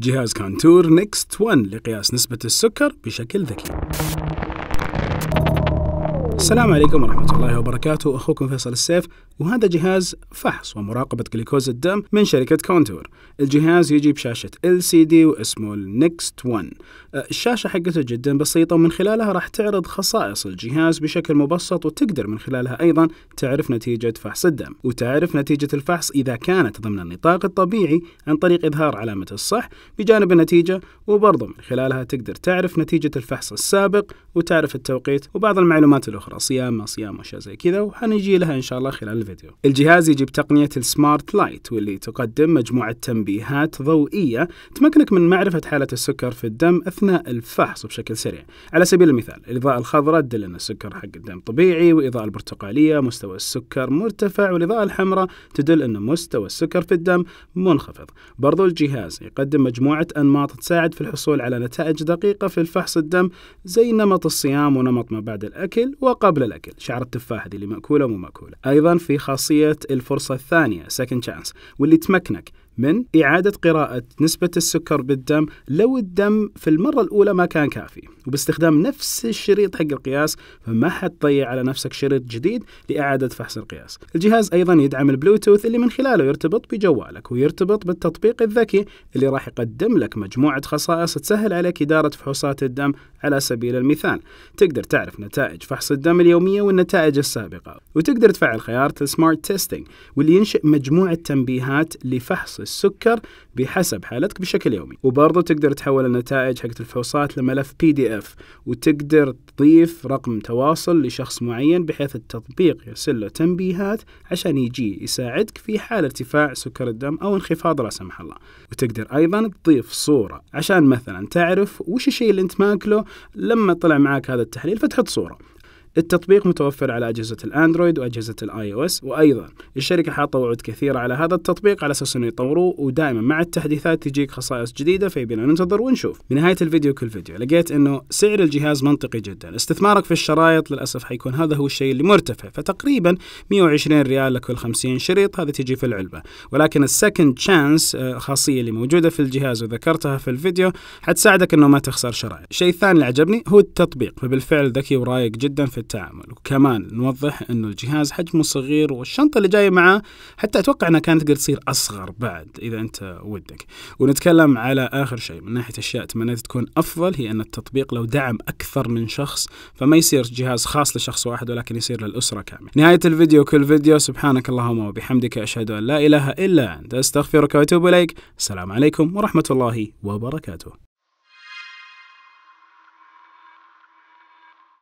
جهاز كانتور نيكست 1 لقياس نسبة السكر بشكل ذكي السلام عليكم ورحمة الله وبركاته أخوكم فيصل السيف وهذا جهاز فحص ومراقبة جلوكوز الدم من شركة كونتور الجهاز يجي بشاشة LCD واسمه Next One أه، الشاشة حقته جدا بسيطة ومن خلالها راح تعرض خصائص الجهاز بشكل مبسط وتقدر من خلالها أيضا تعرف نتيجة فحص الدم وتعرف نتيجة الفحص إذا كانت ضمن النطاق الطبيعي عن طريق إظهار علامة الصح بجانب النتيجة وبرضه من خلالها تقدر تعرف نتيجة الفحص السابق وتعرف التوقيت وبعض المعلومات الأخرى صيام ما صيام واشياء زي كذا وحنجي لها ان شاء الله خلال الفيديو. الجهاز يجي بتقنيه السمارت لايت واللي تقدم مجموعه تنبيهات ضوئيه تمكنك من معرفه حاله السكر في الدم اثناء الفحص بشكل سريع. على سبيل المثال الاضاءه الخضراء تدل ان السكر حق الدم طبيعي والاضاءه البرتقاليه مستوى السكر مرتفع والاضاءه الحمراء تدل ان مستوى السكر في الدم منخفض. برضو الجهاز يقدم مجموعه انماط تساعد في الحصول على نتائج دقيقه في الفحص الدم زي نمط الصيام ونمط ما بعد الاكل قبل الأكل شعر التفاح هذه اللي مأكولة ومو مأكولة أيضا في خاصية الفرصة الثانية second chance واللي تمكنك من إعادة قراءة نسبة السكر بالدم لو الدم في المرة الأولى ما كان كافي وباستخدام نفس الشريط حق القياس فما حتضيع على نفسك شريط جديد لإعادة فحص القياس الجهاز أيضا يدعم البلوتوث اللي من خلاله يرتبط بجوالك ويرتبط بالتطبيق الذكي اللي راح يقدم لك مجموعة خصائص تسهل عليك إدارة فحوصات الدم على سبيل المثال تقدر تعرف نتائج فحص الدم اليومية والنتائج السابقة وتقدر تفعل خيار السمارت تيستينج واللي ينشئ مجموعة تنبيهات لفحص السكر بحسب حالتك بشكل يومي وبرضه تقدر تحول النتائج حقت الفحوصات لملف بي دي اف وتقدر تضيف رقم تواصل لشخص معين بحيث التطبيق يرسل له تنبيهات عشان يجي يساعدك في حال ارتفاع سكر الدم او انخفاض لا سمح الله وتقدر ايضا تضيف صوره عشان مثلا تعرف وش الشيء اللي انت ماكله لما طلع معك هذا التحليل فتحط صوره التطبيق متوفر على أجهزة الأندرويد وأجهزة الآي أو إس وأيضا الشركة حاطة وعود كثيرة على هذا التطبيق على أساس أنه يطوروه ودائما مع التحديثات تجيك خصائص جديدة فيبينا ننتظر ونشوف بنهاية الفيديو كل فيديو لقيت أنه سعر الجهاز منطقي جدا استثمارك في الشرايط للأسف حيكون هذا هو الشيء اللي مرتفع فتقريبا 120 ريال لكل 50 شريط هذا تجي في العلبة ولكن السكند تشانس آه، خاصية اللي موجودة في الجهاز وذكرتها في الفيديو حتساعدك أنه ما تخسر شرايط الشيء الثاني اللي عجبني هو التطبيق فبالفعل ذكي ورايق جدا في التعامل وكمان نوضح انه الجهاز حجمه صغير والشنطه اللي جايه معاه حتى اتوقع انها كانت تقدر تصير اصغر بعد اذا انت ودك ونتكلم على اخر شيء من ناحيه اشياء تمنيت تكون افضل هي ان التطبيق لو دعم اكثر من شخص فما يصير جهاز خاص لشخص واحد ولكن يصير للاسره كامله نهايه الفيديو كل فيديو سبحانك اللهم وبحمدك اشهد ان لا اله الا انت استغفرك واتوب اليك السلام عليكم ورحمه الله وبركاته